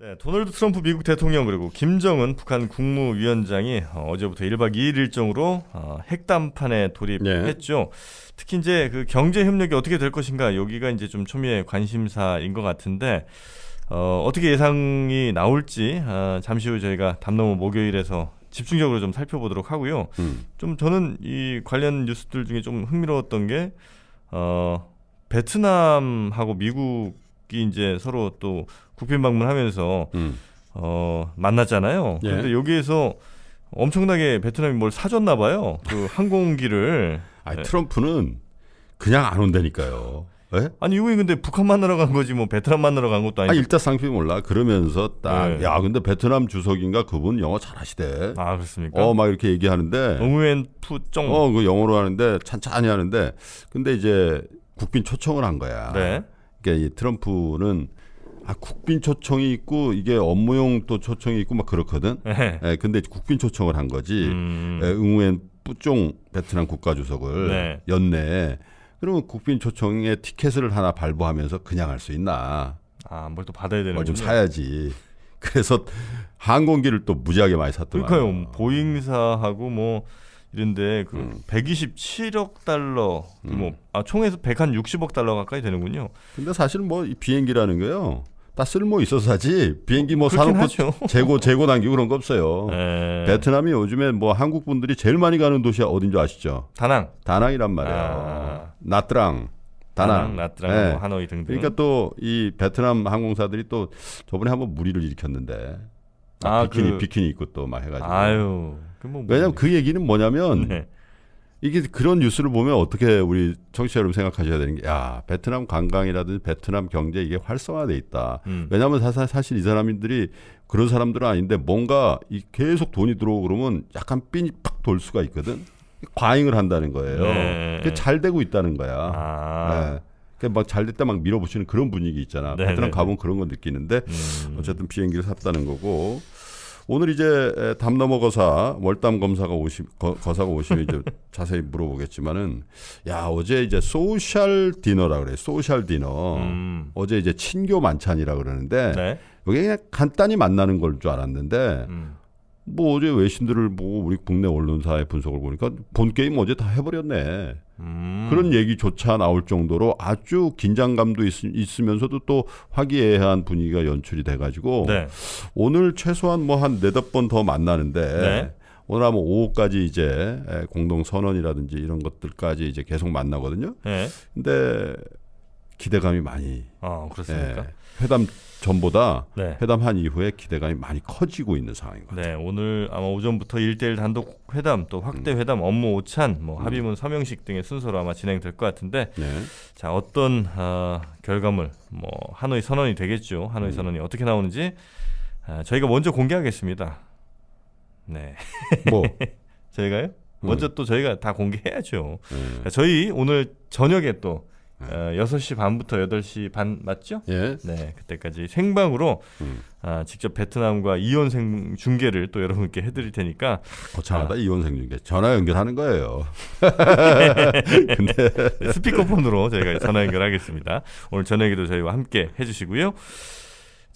네, 도널드 트럼프 미국 대통령 그리고 김정은 북한 국무위원장이 어, 어제부터 1박 2일 일정으로 어, 핵담판에 돌입했죠. 네. 특히 이제 그 경제 협력이 어떻게 될 것인가 여기가 이제 좀 초미의 관심사인 것 같은데 어, 어떻게 예상이 나올지 어, 잠시 후 저희가 담넘무 목요일에서 집중적으로 좀 살펴보도록 하고요. 음. 좀 저는 이 관련 뉴스들 중에 좀 흥미로웠던 게 어, 베트남하고 미국 이제 서로 또 국빈 방문하면서 음. 어, 만났잖아요. 예. 근데 여기에서 엄청나게 베트남이 뭘 사줬나 봐요. 그 아. 항공기를. 아 트럼프는 그냥 안 온다니까요. 네? 아니 이분 근데 북한 만나러 간 거지 뭐 베트남 만나러 간 것도 아, 아니고. 아일단상품이 몰라. 그러면서 딱. 네. 야 근데 베트남 주석인가 그분 영어 잘하시대. 아 그렇습니까? 어막 이렇게 얘기하는데. 응우엔 푸쩡. 어그 영어로 하는데 찬찬히 하는데 근데 이제 국빈 초청을 한 거야. 네. 그러니까 트럼프는 아, 국빈 초청이 있고 이게 업무용 또 초청이 있고 막 그렇거든. 네. 예. 에, 예, 근데 국빈 초청을 한 거지. 음. 에, 예, 응우엔 뿌종 베트남 국가주석을 네. 연내에 그러면 국빈 초청에 티켓을 하나 발부하면서 그냥 할 수 있나? 아, 뭘 또 받아야 되는 뭘좀 사야지. 그래서 항공기를 또 무지하게 많이 샀더만. 그러니까요. 보잉사하고 뭐 이런데 그 음. 127억 달러 그 뭐, 음. 뭐아 총에서 백한 60억 달러 가까이 되는군요. 근데 사실 뭐이 비행기라는 거요. 다 쓸모 있어서 사지 비행기 뭐 사놓고 하죠. 재고 재고 남기고 그런 거 없어요. 에... 네. 베트남이 요즘에 뭐 한국 분들이 제일 많이 가는 도시가 어딘 줄 아시죠? 다낭. 다낭이란 말이에요. 아... 나트랑. 다낭, 다낭 나트랑, 뭐 네. 뭐 하노이 등등. 그러니까 또 이 베트남 항공사들이 또 저번에 한번 무리를 일으켰는데 아, 아, 비키니 그... 비키니 입고 또 막 해가지고. 아유. 그 뭐, 뭐 왜냐면 그 얘기는 뭐냐면 네. 이게 그런 뉴스를 보면 어떻게 우리 청취자 여러분 생각하셔야 되는 게야 베트남 관광이라든지 베트남 경제 이게 활성화돼 있다. 음. 왜냐하면 사실, 사실 이 사람들이 그런 사람들은 아닌데 뭔가 이 계속 돈이 들어오고 그러면 약간 삔이 팍 돌 수가 있거든. 과잉을 한다는 거예요. 네. 그게 잘 되고 있다는 거야. 아. 네. 그러니까 막잘 됐다 막 밀어붙이는 그런 분위기 있잖아. 네네. 베트남 네. 가본 그런 거 느끼는데 음. 어쨌든 비행기를 샀다는 거고 오늘 이제 담 넘어 거사 월담 검사가 오시 거, 사가 오시면 이제 자세히 물어보겠지만은 야 어제 이제 소셜 디너라 그래 소셜 디너 음. 어제 이제 친교 만찬이라 그러는데 네. 여기 그냥 간단히 만나는 걸 줄 알았는데 음. 뭐 어제 외신들을 보고 우리 국내 언론사의 분석을 보니까 본 게임 어제 다 해버렸네. 음. 그런 얘기조차 나올 정도로 아주 긴장감도 있, 으면서도또 화기애애한 분위기가 연출이 돼가지고 네. 오늘 최소한 뭐 한 네다섯 번 더 만나는데 네. 오늘 아마 오후까지 이제 공동 선언이라든지 이런 것들까지 이제 계속 만나거든요. 네. 근데 기대감이 많이 어, 그렇습니까? 예, 회담 전보다 네. 회담한 이후에 기대감이 많이 커지고 있는 상황인 것 같아요. 네, 오늘 아마 오전부터 일대일 단독 회담 또 확대 음. 회담 업무 오찬 뭐 음. 합의문 서명식 등의 순서로 아마 진행될 것 같은데 네. 자 어떤 어, 결과물 뭐 하노이 선언이 되겠죠. 하노이 음. 선언이 어떻게 나오는지 아, 저희가 먼저 공개하겠습니다. 네. 뭐 저희가요? 음. 먼저 음. 또 저희가 다 공개해야죠. 음. 자, 저희 오늘 저녁에 또 어, 6시 반부터 8시 반 맞죠? 예. 네, 그때까지 생방으로 음. 아, 직접 베트남과 이혼생 중계를 또 여러분께 해드릴 테니까 거창하다 아, 이혼생 중계 전화 연결하는 거예요. 근데 네, 스피커폰으로 저희가 전화 연결하겠습니다. 오늘 저녁에도 저희와 함께 해주시고요.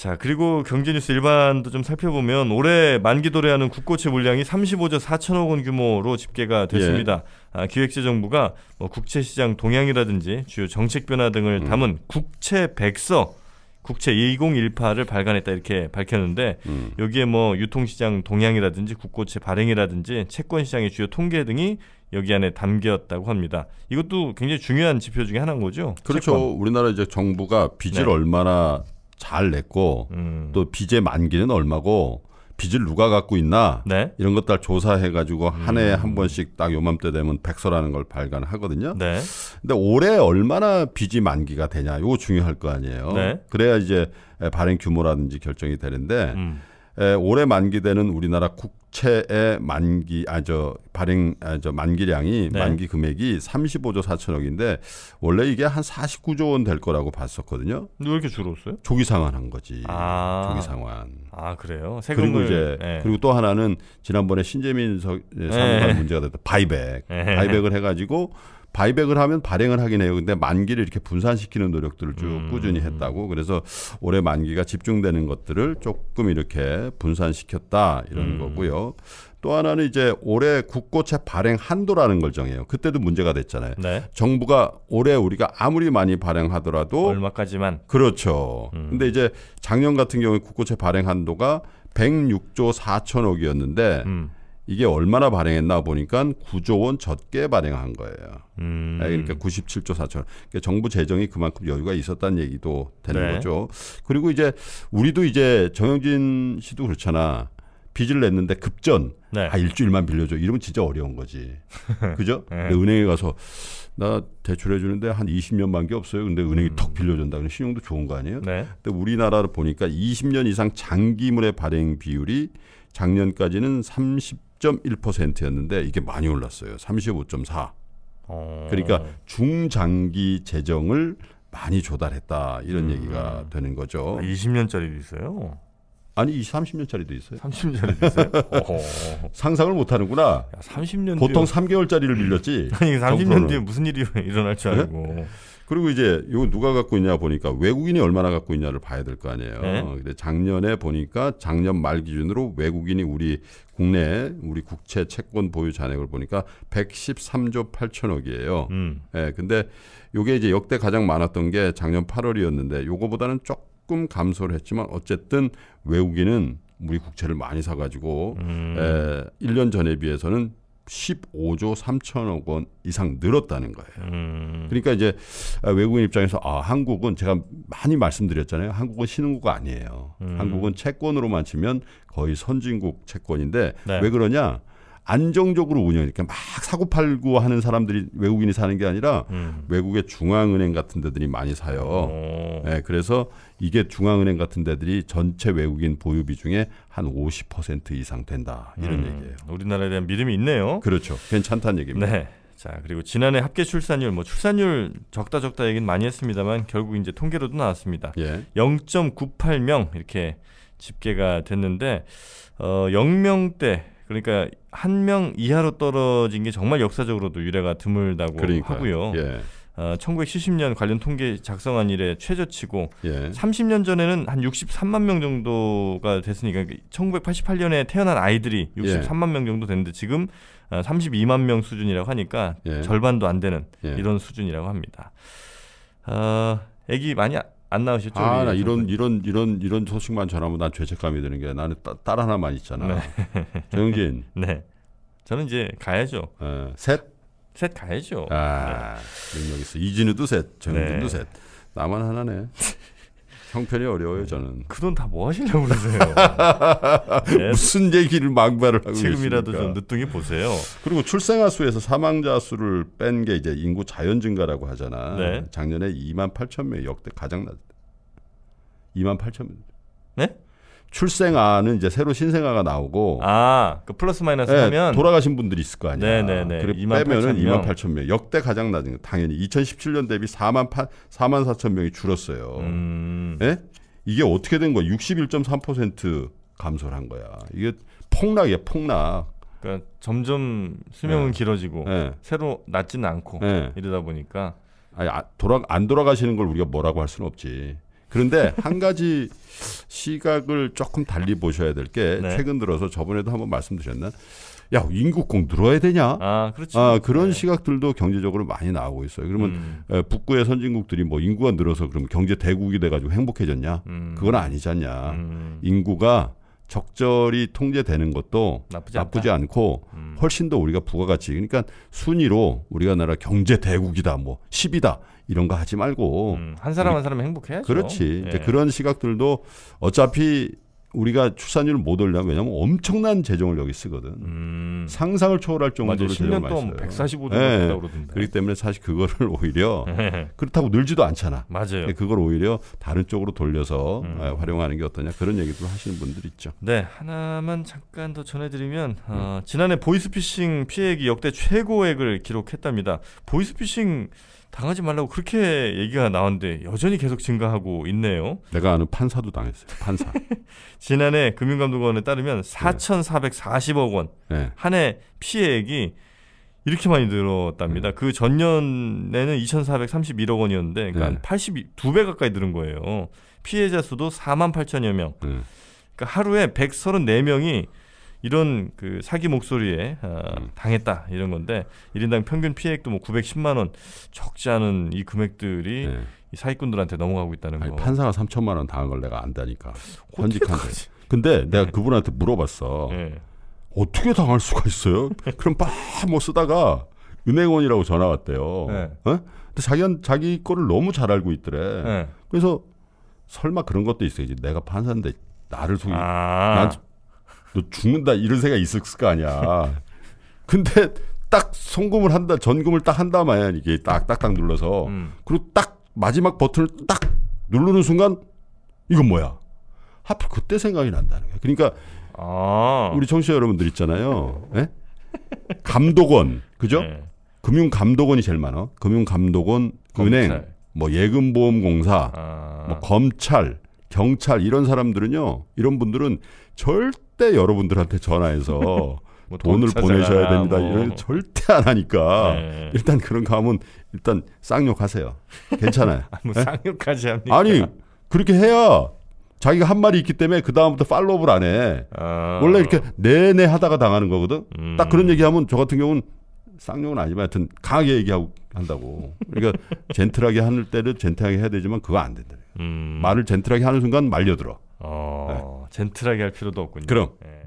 자, 그리고 경제뉴스 일반도 좀 살펴보면 올해 만기 도래하는 국고채 물량이 35조 4천억 원 규모로 집계가 예. 됐습니다. 예. 아, 기획재정부가 뭐 국채 시장 동향이라든지 주요 정책 변화 등을 음. 담은 국채 백서 국채 2018을 발간했다 이렇게 밝혔는데 음. 여기에 뭐 유통시장 동향이라든지 국고채 발행이라든지 채권시장의 주요 통계 등이 여기 안에 담겼다고 합니다. 이것도 굉장히 중요한 지표 중에 하나인 거죠. 그렇죠. 채권. 우리나라 이제 정부가 빚을 네. 얼마나 잘 냈고 음. 또 빚의 만기는 얼마고 빚을 누가 갖고 있나 네. 이런 것들 조사해 가지고 한 해에 한 음. 번씩 딱 요맘때 되면 백서라는 걸 발간하거든요. 네. 근데 올해 얼마나 빚이 만기가 되냐 요거 중요할 거 아니에요. 네. 그래야 이제 발행 규모라든지 결정이 되는데 음. 에, 올해 만기되는 우리나라 국 자체의 만기 아 저 발행 아 저 만기량이 네. 만기 금액이 35조 4천억인데 원래 이게 한 49조 원 될 거라고 봤었거든요. 근데 왜 이렇게 줄었어요? 조기 상환한 거지. 아. 조기 상환. 아 그래요? 세금을 그리고 이제 네. 그리고 또 하나는 지난번에 신재민 사무관 예, 네. 문제가 됐다 바이백 네. 바이백을 해가지고 바이백을 하면 발행을 하긴 해요. 근데 만기를 이렇게 분산시키는 노력들을 쭉 음. 꾸준히 했다고. 그래서 올해 만기가 집중되는 것들을 조금 이렇게 분산시켰다 이런 음. 거고요. 또 하나는 이제 올해 국고채 발행 한도라는 걸 정해요. 그때도 문제가 됐잖아요. 네. 정부가 올해 우리가 아무리 많이 발행하더라도 얼마까지만 그렇죠. 음. 근데 이제 작년 같은 경우에 국고채 발행 한도가 106조 4천억이었는데 음. 이게 얼마나 발행했나 보니까 9조 원 적게 발행한 거예요. 음. 아, 그러니까 97조 4천. 그러니까 정부 재정이 그만큼 여유가 있었다는 얘기도 되는 네. 거죠. 그리고 이제 우리도 이제 정영진 씨도 그렇잖아. 빚을 냈는데 급전 네. 아 일주일만 빌려줘 이러면 진짜 어려운 거지 그죠 네. 은행에 가서 나 대출해 주는데 한 20년 만기 없어요 근데 은행이 음. 턱 빌려준다 그럼 신용도 좋은 거 아니에요 네. 근데 우리나라를 보니까 20년 이상 장기물의 발행 비율이 작년까지는 30 10.1%였는데 이게 많이 올랐어요. 35.4. 어. 그러니까 중장기 재정을 많이 조달했다 이런 음. 얘기가 되는 거죠. 아, 20년짜리도 있어요. 아니 이 30년짜리도 있어요. 30년짜리도 있어요. 상상을 못 하는구나. 30년 보통 뒤에... 3개월짜리를 빌렸지 아니 30년 정도는. 뒤에 무슨 일이 일어날 줄 네? 알고. 네? 그리고 이제 이거 누가 갖고 있냐 보니까 외국인이 얼마나 갖고 있냐를 봐야 될 거 아니에요. 네. 근데 작년에 보니까 작년 말 기준으로 외국인이 우리 국내 우리 국채 채권 보유 잔액을 보니까 113조 8천억이에요. 음. 예. 근데 요게 이제 역대 가장 많았던 게 작년 8월이었는데 요거보다는 조금 감소를 했지만 어쨌든 외국인은 우리 국채를 많이 사가지고 음. 에, 예, 1년 전에 비해서는 15조 3천억 원 이상 늘었다는 거예요. 음. 그러니까 이제 아, 외국인 입장에서 아, 한국은 제가 많이 말씀드렸잖아요. 한국은 신흥국 아니에요. 음. 한국은 채권으로만 치면 거의 선진국 채권인데 네. 왜 그러냐? 안정적으로 운영 이렇게 막 사고 팔고 하는 사람들이 외국인이 사는 게 아니라 음. 외국의 중앙은행 같은 데들이 많이 사요. 네, 그래서 이게 중앙은행 같은 데들이 전체 외국인 보유 비중의 한50% 이상 된다 이런 음. 얘기예요. 우리나라에 대한 믿음이 있네요. 그렇죠. 괜찮다는 얘기입니다. 네. 자 그리고 지난해 합계 출산율 뭐 출산율 적다 적다 얘기는 많이 했습니다만 결국 이제 통계로도 나왔습니다. 예. 0.98명 이렇게 집계가 됐는데 어 0명대 그러니까 한 명 이하로 떨어진 게 정말 역사적으로도 유례가 드물다고 그러니까요. 하고요. 예. 어, 1970년 관련 통계 작성한 이래 최저치고 예. 30년 전에는 한 63만 명 정도가 됐으니까 1988년에 그 태어난 아이들이 63만 예. 명 정도 됐는데 지금 32만 어, 명 수준이라고 하니까 예. 절반도 안 되는 예. 이런 수준이라고 합니다. 어, 애기 많이 안 나오셨죠? 아, 나 예, 이런 이런 이런 이런 소식만 전하면 난 죄책감이 드는 게 나는 따, 딸 하나만 있잖아. 네. 정진. 네. 저는 이제 가야죠. 어, 셋. 셋 가야죠. 아, 네. 능력 있어. 이진우도 셋, 정진도 네. 셋. 나만 하나네. 형편이 어려워요 저는. 그 돈 다 뭐 하시려고 그러세요? 네. 무슨 얘기를 망발을 하고 지금이라도 좀 늦둥이 보세요. 그리고 출생아 수에서 사망자 수를 뺀 게 이제 인구 자연 증가라고 하잖아. 네. 작년에 2만 8천 명 역대 가장 낮. 2만 8천 명. 네? 출생아는 이제 새로 신생아가 나오고 아, 그 플러스 마이너스 네, 하면 돌아가신 분들이 있을 거 아니야. 네, 네, 그리고 2만 빼면은 2만 8천 명. 역대 가장 낮은 거 당연히 2017년 대비 4만 8 4만 4천 명이 줄었어요. 음. 네? 이게 어떻게 된 거야? 61.3% 감소를 한 거야. 이게 폭락이야, 폭락. 그러니까 점점 수명은 네. 길어지고 네. 새로 낮지는 않고 네. 이러다 보니까 아니, 아, 돌아 안 돌아가시는 걸 우리가 뭐라고 할 수는 없지. 그런데 한 가지 시각을 조금 달리 보셔야 될게 네. 최근 들어서 저번에도 한번 말씀드렸나? 야 인구 꼭 늘어야 되냐? 아, 그렇죠. 아, 그런 네. 시각들도 경제적으로 많이 나오고 있어요. 그러면 음. 에, 북구의 선진국들이 뭐 인구가 늘어서 그럼 경제 대국이 돼가지고 행복해졌냐? 음. 그건 아니잖냐. 음. 인구가 적절히 통제되는 것도 나쁘지, 나쁘지 않고 음. 훨씬 더 우리가 부가가치 그러니까 순위로 우리가 나라 경제 대국이다 뭐 10이다 이런 거 하지 말고 음, 한 사람 한 사람 행복해 그렇지. 예. 그런 시각들도 어차피 우리가 출산율을 못 올려 왜냐하면 엄청난 재정을 여기 쓰거든. 음. 상상을 초월할 정도로 재정을 많이 써요. 145조 네. 예. 그러던데. 그렇기 때문에 사실 그거를 오히려 예. 그렇다고 늘지도 않잖아. 맞아요. 예, 그걸 오히려 다른 쪽으로 돌려서 음. 활용하는 게 어떠냐 그런 얘기도 하시는 분들 있죠. 네, 하나만 잠깐 더 전해드리면 어, 지난해 보이스피싱 피해액이 역대 최고액을 기록했답니다. 보이스피싱 당하지 말라고 그렇게 얘기가 나왔는데 여전히 계속 증가하고 있네요. 내가 아는 판사도 당했어요. 판사. 지난해 금융감독원에 따르면 4,440억 원 네. 한해 피해액이 이렇게 많이 늘었답니다. 음. 그 전년에는 2,431억 원이었는데 그러니까 네. 82배 가까이 늘은 거예요. 피해자 수도 4만 8천여 명. 음. 그러니까 하루에 134명이 이런 그 사기 목소리에 어, 음. 당했다 이런 건데 1인당 평균 피해액도 뭐 910만 원 적지 않은 이 금액들이 네. 이 사기꾼들한테 넘어가고 있다는 아니, 거. 판사가 3천만 원 당한 걸 내가 안다니까. 현직한데. 근데 내가 네. 그분한테 물어봤어. 네. 어떻게 당할 수가 있어요? 그럼 빡뭐 쓰다가 은행원이라고 전화 왔대요. 네. 어? 근데 자기한 자기 거를 너무 잘 알고 있더래. 네. 그래서 설마 그런 것도 있어야지. 내가 판사인데 나를 속이 아. 난너 죽는다 이런 생각이 있었을 거 아니야. 근데 딱 송금을 한다 전금을 딱한다마야 이게 딱딱딱 눌러서 음. 그리고 딱 마지막 버튼을 딱 누르는 순간 이건 뭐야? 하필 그때 생각이 난다는 거야. 그러니까 아. 우리 청취자 여러분들 있잖아요. 네? 감독원 그죠? 네. 금융감독원이 제일 많아. 금융감독원, 은행, 뭐 예금보험공사, 아. 뭐 검찰, 경찰 이런 사람들은요. 이런 분들은 절대 절대 여러분들한테 전화해서 뭐 돈을 보내셔야 됩니다. 뭐. 이런 절대 안 하니까 네. 일단 그런 거 하면 일단 쌍욕하세요. 괜찮아요. 아, 뭐 네? 쌍욕까지 합니까? 아니 그렇게 해야 자기가 한 말이 있기 때문에 그 다음부터 팔로우를 안 해. 아. 원래 이렇게 내내 하다가 당하는 거거든. 음. 딱 그런 얘기하면 저 같은 경우는 쌍욕은 아니지만 하여튼 강하게 얘기하고 한다고. 그러니까 젠틀하게 하는 때를 젠틀하게 해야 되지만 그거 안 된다. 음. 말을 젠틀하게 하는 순간 말려들어. 어, 네. 젠틀하게 할 필요도 없군요. 그럼. 예.